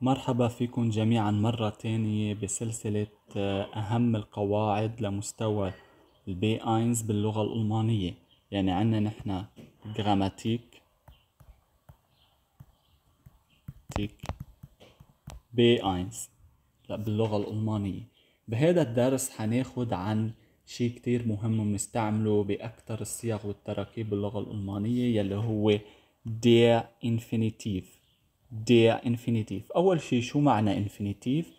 مرحبا فيكم جميعا مرة تانية بسلسلة آه، أهم القواعد لمستوى البي آينز باللغة الألمانية يعني عنا نحن جراماتيك تيك بي آينز لا باللغة الألمانية بهذا الدرس حناخد عن شي كتير مهم بنستعمله بأكتر الصيغ والتراكيب باللغة الألمانية يلي هو دير انفينيتيف دير انفينيتيف أول شي شو معنى انفينيتيف؟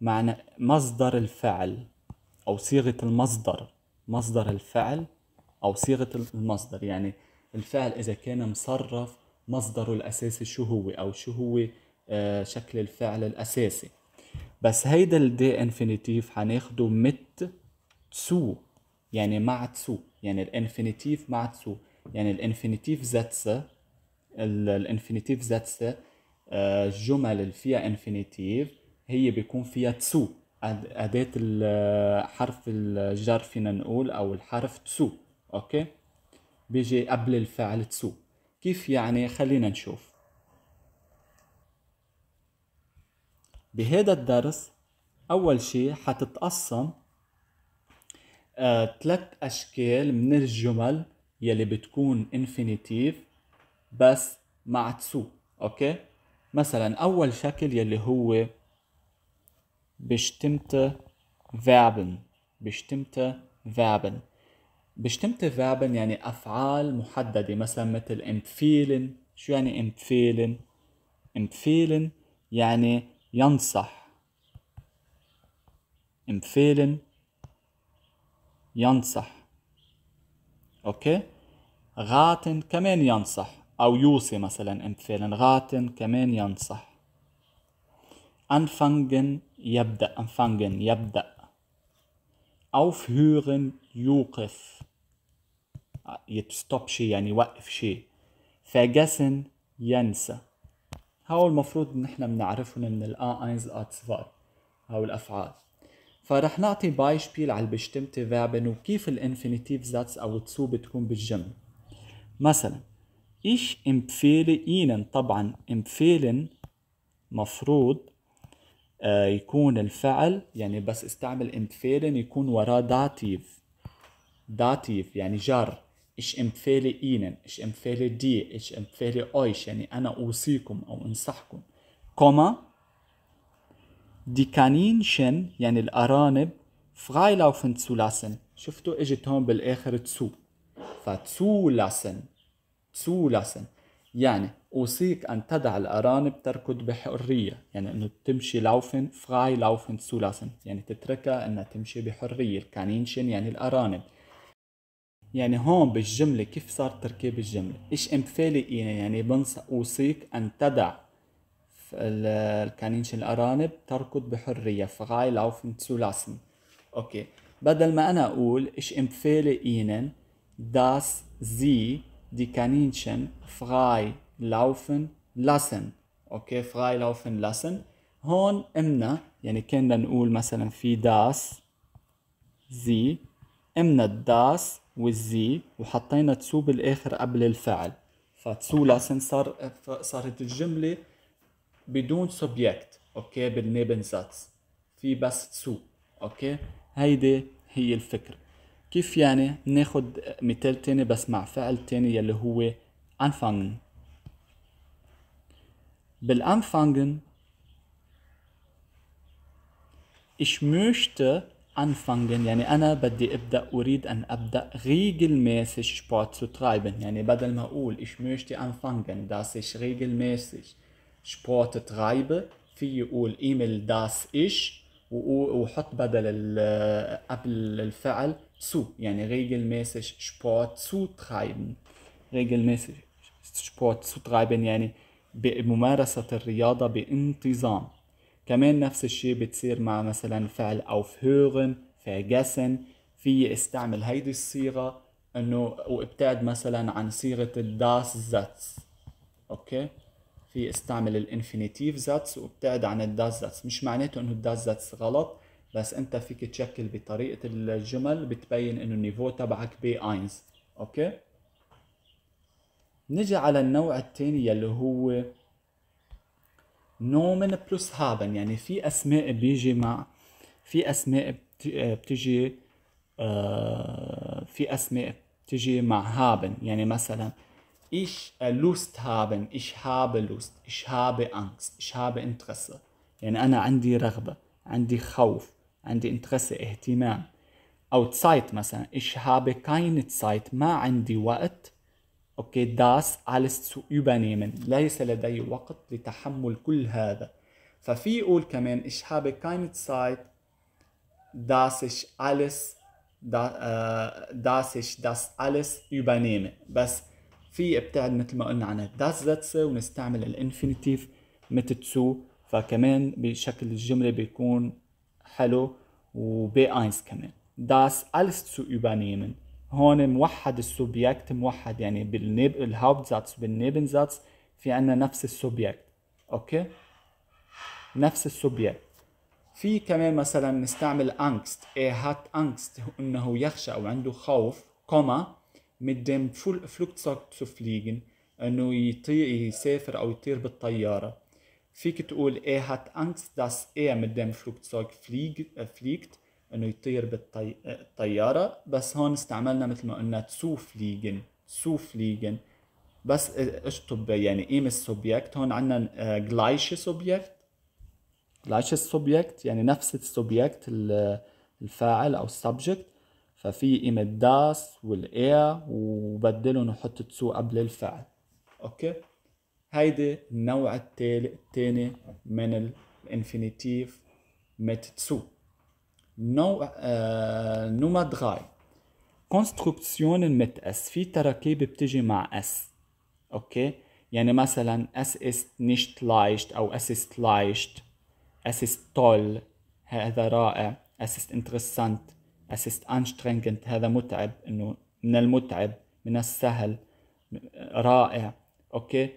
معنى مصدر الفعل أو صيغة المصدر مصدر الفعل أو صيغة المصدر يعني الفعل إذا كان مصرف مصدره الأساسي شو هو أو شو هو آه، شكل الفعل الأساسي بس هيدا الدي انفينيتيف حناخده مت تسو يعني مع تسو يعني الانفينيتيف مع تسو يعني الانفينيتيف ذاتسه الانفينيتيف ذاتسه الجمل آه، اللي فيها انفينيتيف هي بيكون فيها تسو أداة آه، حرف الجر فينا نقول أو الحرف تسو أوكي بيجي قبل الفعل تسو كيف يعني خلينا نشوف بهذا الدرس أول شي حتتقسم آه، ثلاث أشكال من الجمل يلي بتكون انفينيتيف بس مع تسو أوكي مثلا اول شكل يلي هو بشتمت فابن بشتمت فابن بشتمت فابن يعني افعال محددة مثلا مثل امفيلن شو يعني امفيلن امفيلن يعني ينصح امفيلن ينصح اوكي غاتن كمان ينصح أو يوصي مثلا امثالا غاتن كمان ينصح أنفنجن يبدأ أنفنجن يبدأ aufhören يوقف يتستوب شيء يعني يوقف شيء فاجسن ينسى هاو المفروض نحن بنعرفهم من الآ آه، اينز الآ تسفار هو الأفعال فرح نعطي بايشبيل على البشتمتي فابن وكيف الانفينيتيف ذاتس أو تسو بتكون بالجمل مثلا ايش امبفيلي اينن طبعا امبفيلن مفروض آه، يكون الفعل يعني بس استعمل امبفيلن يكون وراه داتيف داتيف يعني جر ايش امبفيلي اينن ايش امبفيلي دي ايش امبفيلي اويش يعني انا اوصيكم او انصحكم كوما دي كانين كانينشن يعني الارانب فغاي لاوفن تسو لاسن شفتوا اجت هون بالاخر تسو فتسو لاسن zulassen يعني أوصيك أن تدع الأرانب تركض بحرية يعني أنه تمشي لوفن فراي لوفن zulassen يعني تتركها أنها تمشي بحرية الكانينشن يعني الأرانب يعني هون بالجملة كيف صار تركيب الجملة إيش أمثالي يعني, يعني بنصح أوصيك أن تدع الكانينشن الأرانب تركض بحرية فراي لوفن zulassen أوكي بدل ما أنا أقول إيش أمثالي إينن داس زي دي كانينشن فراي laufen lassen اوكي فراي لوفن لاسن هون امنا يعني كنا نقول مثلا في داس زي امنا الداس والزي وحطينا تسو بالاخر قبل الفعل فتسو لاسن صار صارت الجمله بدون سوبجيكت اوكي بالنيبن ساتس في بس تسو اوكي هيدي هي الفكره كيف يعني ناخد مثال تاني بس مع فعل تاني يلي هو anfangen بالanfangen ich möchte anfangen يعني أنا بدي أبدأ أريد أن أبدأ regelmäßig Sport zu treiben يعني بدل ما أقول ich möchte anfangen dass ich regelmäßig Sport treibe في يقول إيميل das ich وحط بدل قبل الفعل سو يعني سبورت سو ترايبن ريجل regelmäßig سبورت سو ترايبن يعني بممارسة الرياضة بانتظام كمان نفس الشيء بتصير مع مثلا فعل aufhören vergessen في استعمل هيدي الصيغة انه وابتعد مثلا عن صيغة الداس زاتس اوكي في استعمل الانفينيتيف ذاتس وابتعد عن الداز ذاتس مش معناته انه الداز ذاتس غلط بس انت فيك تشكل بطريقة الجمل بتبين انه النيفو تبعك بي اينز اوكي نجي على النوع الثاني يلي هو نومن بلس هابن يعني في اسماء بيجي مع في اسماء بتجي آه، في اسماء بتجي مع هابن يعني مثلا ich äh, Lust haben, ich habe Lust, ich habe Angst, ich habe Interesse. يعني أنا عندي رغبة، عندي خوف، عندي Interesse, اهتمام. أو Zeit ich habe keine Zeit, ما عندي وقت. Okay, das alles zu übernehmen. ليس لدي ich habe keine Zeit, dass ich alles, da, äh, dass ich das alles übernehme. بس في ابتعد مثل ما قلنا عن الداس ذاتس ونستعمل الانفينيتيف مثل تو فكمان بشكل الجملة بيكون حلو وبي اينس كمان داس الس zu يبانيمن هون موحد السوبيكت موحد يعني بالنيب بالنيبن ذاتس في عنا نفس السوبيكت اوكي نفس السوبيكت في كمان مثلا نستعمل انكست اي هات انكست انه يخشى او عنده خوف كوما mit dem Flugzeug zu fliegen انه يطير يسافر او يطير بالطياره فيك تقول ايه هات انكس داس ايه mit dem Flugzeug flieg, äh, fliegt انه يطير بالطياره بس هون استعملنا مثل ما قلنا zu fliegen zu fliegen بس اشطب يعني قيم السوبجكت هون عندنا gleiche سوبجكت gleiches سوبجكت يعني نفس السوبجكت الفاعل او السبجكت ففي قيمة داس والاير وبدلهم وحط تسو قبل الفعل اوكي هيدي النوع التاني من الانفينيتيف مت تسو نوع آه نوما دغاي كونستركسيون مت اس في تراكيب بتجي مع اس اوكي يعني مثلا اس اس نشت لايشت او اس اس لايشت اس اس تول هذا رائع اس اس انترسانت اسيست anstrengend هذا متعب انه من المتعب من السهل رائع اوكي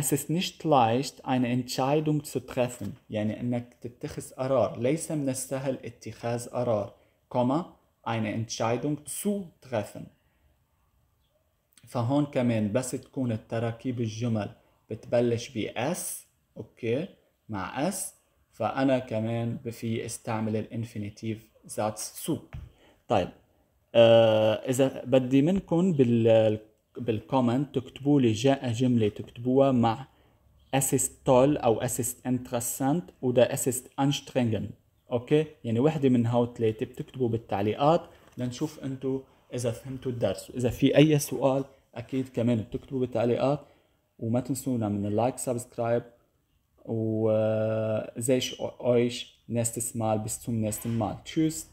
Es ist nicht leicht, eine Entscheidung zu treffen, يعني أنك تتخذ قرار، ليس من السهل اتخاذ قرار، كما eine Entscheidung zu treffen. فهون كمان بس تكون التراكيب الجمل بتبلش ب S اوكي مع S فأنا كمان بفي استعمل الانفينيتيف ذات zu طيب آه اذا بدي منكم بال بالكومنت تكتبوا لي جاء جمله تكتبوها مع اسيست تول او اسيست انترسانت ودا اسيست انشترينجن اوكي يعني وحده من هاو ثلاثه بتكتبوا بالتعليقات لنشوف انتم اذا فهمتوا الدرس اذا في اي سؤال اكيد كمان بتكتبوا بالتعليقات وما تنسونا من اللايك سبسكرايب و آه، زيش اويش ناس Mal bis zum nächsten Mal.